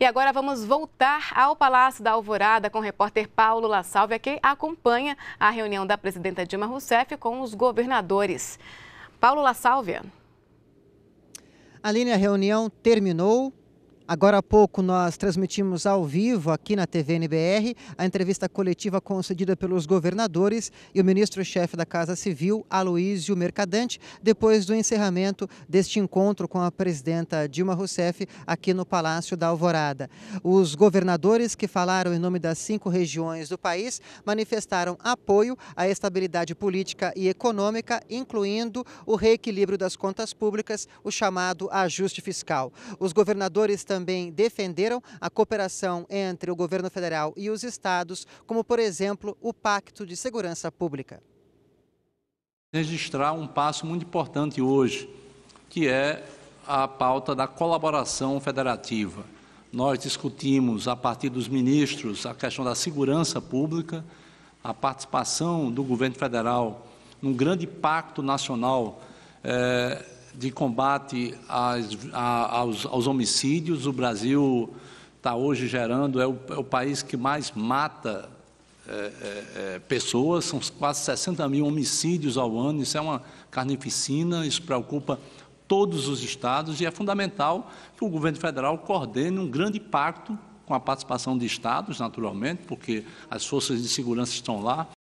E agora vamos voltar ao Palácio da Alvorada com o repórter Paulo La Salve, que acompanha a reunião da presidenta Dilma Rousseff com os governadores. Paulo La Salve. Aline, a reunião terminou. Agora há pouco nós transmitimos ao vivo aqui na TV NBR a entrevista coletiva concedida pelos governadores e o ministro-chefe da Casa Civil, Aloísio Mercadante, depois do encerramento deste encontro com a presidenta Dilma Rousseff aqui no Palácio da Alvorada. Os governadores que falaram em nome das cinco regiões do país manifestaram apoio à estabilidade política e econômica, incluindo o reequilíbrio das contas públicas, o chamado ajuste fiscal. Os governadores também também defenderam a cooperação entre o governo federal e os estados, como, por exemplo, o Pacto de Segurança Pública. Registrar um passo muito importante hoje, que é a pauta da colaboração federativa. Nós discutimos, a partir dos ministros, a questão da segurança pública, a participação do governo federal num grande pacto nacional eh, de combate às, a, aos, aos, homicídios. O Brasil está hoje gerando, é o, é o, país que mais mata é, é, é pessoas, são quase 60 mil homicídios ao ano, isso é uma carnificina, isso preocupa todos os estados e é fundamental que o governo federal coordene um grande pacto com a participação de estados, naturalmente, porque as forças de segurança estão lá,